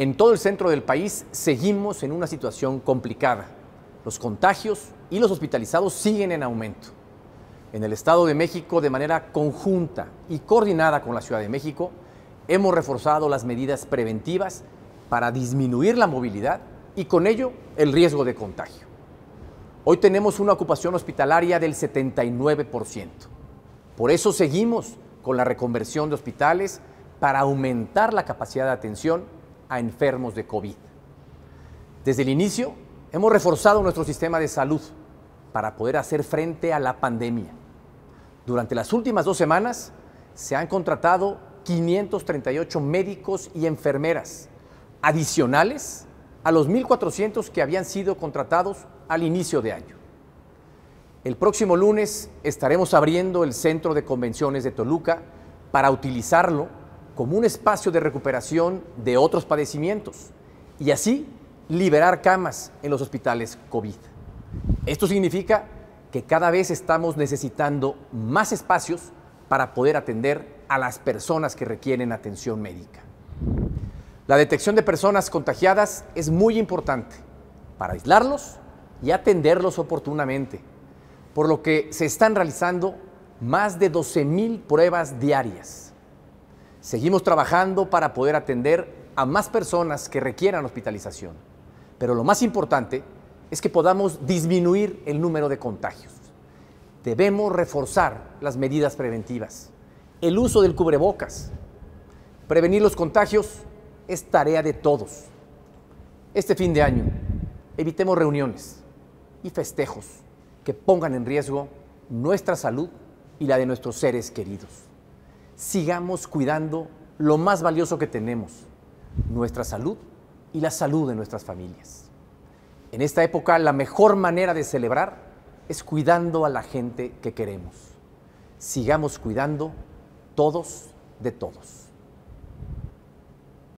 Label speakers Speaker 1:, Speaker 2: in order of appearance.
Speaker 1: En todo el centro del país seguimos en una situación complicada. Los contagios y los hospitalizados siguen en aumento. En el Estado de México, de manera conjunta y coordinada con la Ciudad de México, hemos reforzado las medidas preventivas para disminuir la movilidad y con ello el riesgo de contagio. Hoy tenemos una ocupación hospitalaria del 79%. Por eso seguimos con la reconversión de hospitales para aumentar la capacidad de atención a enfermos de COVID. Desde el inicio hemos reforzado nuestro sistema de salud para poder hacer frente a la pandemia. Durante las últimas dos semanas se han contratado 538 médicos y enfermeras adicionales a los 1.400 que habían sido contratados al inicio de año. El próximo lunes estaremos abriendo el Centro de Convenciones de Toluca para utilizarlo como un espacio de recuperación de otros padecimientos y así liberar camas en los hospitales COVID. Esto significa que cada vez estamos necesitando más espacios para poder atender a las personas que requieren atención médica. La detección de personas contagiadas es muy importante para aislarlos y atenderlos oportunamente, por lo que se están realizando más de 12.000 pruebas diarias. Seguimos trabajando para poder atender a más personas que requieran hospitalización, pero lo más importante es que podamos disminuir el número de contagios. Debemos reforzar las medidas preventivas, el uso del cubrebocas. Prevenir los contagios es tarea de todos. Este fin de año, evitemos reuniones y festejos que pongan en riesgo nuestra salud y la de nuestros seres queridos sigamos cuidando lo más valioso que tenemos, nuestra salud y la salud de nuestras familias. En esta época la mejor manera de celebrar es cuidando a la gente que queremos. Sigamos cuidando todos de todos.